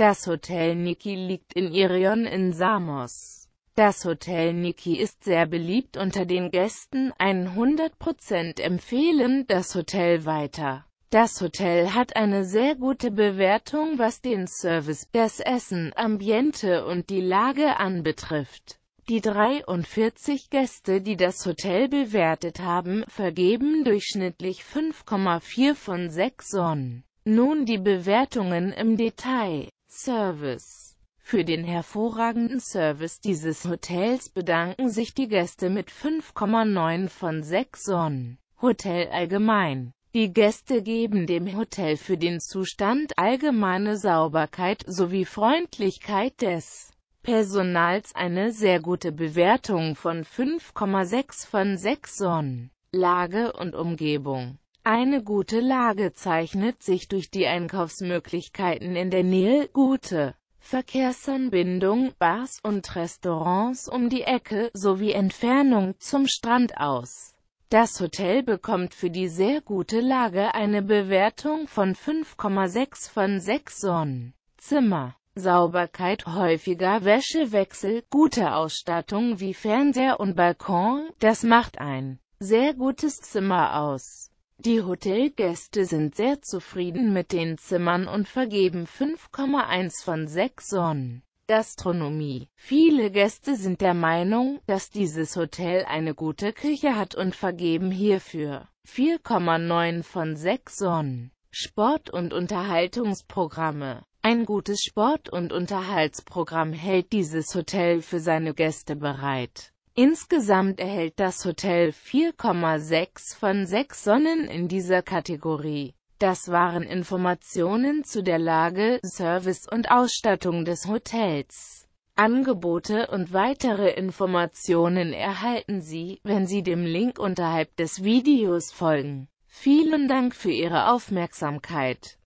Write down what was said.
Das Hotel Niki liegt in Irion in Samos. Das Hotel Niki ist sehr beliebt unter den Gästen, 100% empfehlen das Hotel weiter. Das Hotel hat eine sehr gute Bewertung, was den Service, das Essen, Ambiente und die Lage anbetrifft. Die 43 Gäste, die das Hotel bewertet haben, vergeben durchschnittlich 5,4 von 6 Sonnen. Nun die Bewertungen im Detail. Service. Für den hervorragenden Service dieses Hotels bedanken sich die Gäste mit 5,9 von 6 Sonnen. Hotel allgemein. Die Gäste geben dem Hotel für den Zustand allgemeine Sauberkeit sowie Freundlichkeit des Personals eine sehr gute Bewertung von 5,6 von 6 Sonnen. Lage und Umgebung eine gute Lage zeichnet sich durch die Einkaufsmöglichkeiten in der Nähe, gute Verkehrsanbindung, Bars und Restaurants um die Ecke sowie Entfernung zum Strand aus. Das Hotel bekommt für die sehr gute Lage eine Bewertung von 5,6 von 6 Sonnen. Zimmer, Sauberkeit, häufiger Wäschewechsel, gute Ausstattung wie Fernseher und Balkon, das macht ein sehr gutes Zimmer aus. Die Hotelgäste sind sehr zufrieden mit den Zimmern und vergeben 5,1 von 6 Sonnen. Gastronomie. Viele Gäste sind der Meinung, dass dieses Hotel eine gute Küche hat und vergeben hierfür 4,9 von 6 Sonnen. Sport- und Unterhaltungsprogramme. Ein gutes Sport- und Unterhaltsprogramm hält dieses Hotel für seine Gäste bereit. Insgesamt erhält das Hotel 4,6 von 6 Sonnen in dieser Kategorie. Das waren Informationen zu der Lage, Service und Ausstattung des Hotels. Angebote und weitere Informationen erhalten Sie, wenn Sie dem Link unterhalb des Videos folgen. Vielen Dank für Ihre Aufmerksamkeit.